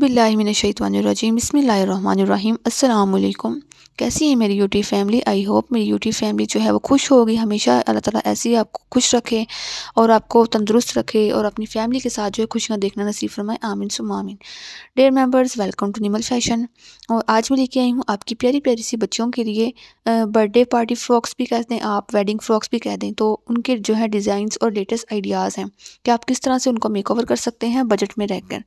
بالله من الشيطان الرجيم بسم الله الرحمن الرحيم السلام عليكم कैसी है मेरी यूटी फैमिली आई होप मेरी यूटी फैमिली जो है वो खुश होगी हमेशा अल्लाह ताला ऐसे ही आपको खुश रखे और आपको तंदुरुस्त रखे और अपनी फैमिली के साथ जो है खुशियाँ देखना नसीब फरमाए आमिन सुम आमिन dear members welcome to Nimal fashion और आज मैं लेके आई हूँ आपकी प्यारी प्यारी सी बच्चों के लिए बर्थडे पार्टी फ्रॉक्स भी कह दें आप वेडिंग फ्रॉक्स भी कह दें तो उनके जो है डिज़ाइंस और लेटेस्ट आइडियाज़ हैं कि आप किस तरह से उनको मेक कर सकते हैं बजट में रहकर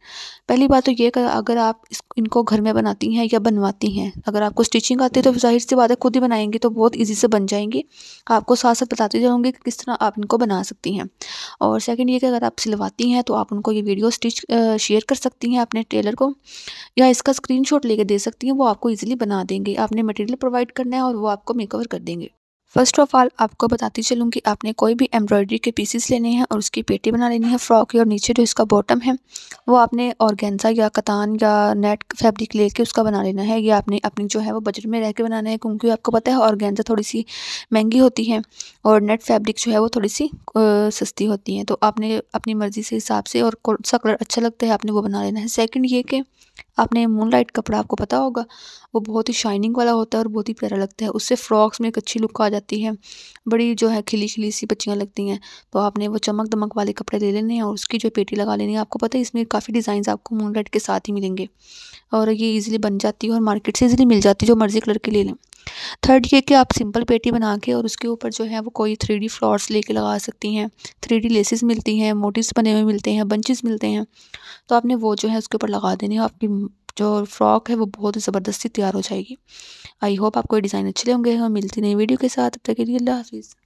पहली बात तो ये अगर आप इनको घर में बनाती हैं या बनवाती हैं अगर आपको स्टिचिंग आती तो जाहिर सी बात है खुद ही बनाएंगी तो बहुत ईजी से बन जाएंगी आपको साथ साथ बताते जाऊँगी कि किस तरह आप इनको बना सकती हैं और सेकेंड ये कि अगर आप सिलवाती हैं तो आप उनको ये वीडियो स्टिच शेयर कर सकती हैं अपने टेलर को या इसका स्क्रीन लेके दे सकती हैं वो आपको ईजिली बना देंगे आपने मटेरियल प्रोवाइड करना है और वो आपको मेकओवर कर देंगे फर्स्ट ऑफ ऑल आपको बताती चलूँ कि आपने कोई भी एम्ब्रॉयडरी के पीसेस लेने हैं और उसकी पेटी बना लेनी है फ्रॉक की और नीचे जो इसका बॉटम है वो आपने ऑर्गेन्जा या कतान या नेट फैब्रिक लेके उसका बना लेना है या आपने अपनी जो है वो बजट में रह के बनाना है क्योंकि आपको पता है ऑर्गेन्जा थोड़ी सी महंगी होती है और नेट फैब्रिक जो है वो थोड़ी सी सस्ती होती हैं तो आपने अपनी मर्ज़ी से हिसाब से और कौन सा कलर अच्छा लगता है आपने वो बना लेना है सेकेंड ये कि आपने मूनलाइट कपड़ा आपको पता होगा वो बहुत ही शाइनिंग वाला होता है और बहुत ही प्यारा लगता है उससे फ्रॉक्स में एक अच्छी लुक आ जाती है बड़ी जो है खिली खिली सी बच्चियाँ लगती हैं तो आपने वो चमक दमक वाले कपड़े ले लेने हैं और उसकी जो पेटी लगा लेनी है आपको पता है इसमें काफ़ी डिज़ाइन आपको मूनलाइट के साथ ही मिलेंगे और ये ईजिली बन जाती है और मार्केट से ईजिली मिल जाती है जो मर्ज़ी कलर के ले लें थर्ड ये कि आप सिंपल पेटी बना के और उसके ऊपर जो है वो कोई थ्री डी फ्लॉर्स कर लगा सकती हैं थ्री डी लेसेस मिलती हैं मोटिव्स बने हुए मिलते हैं बंचेस मिलते हैं तो आपने वो जो है उसके ऊपर लगा देने आपकी जो फ्रॉक है वो बहुत ही ज़बरदस्ती तैयार हो जाएगी आई होप आपको ये डिज़ाइन अच्छे होंगे और मिलती नहीं वीडियो के साथ अब तक के लिए अल्लाह हाफिज़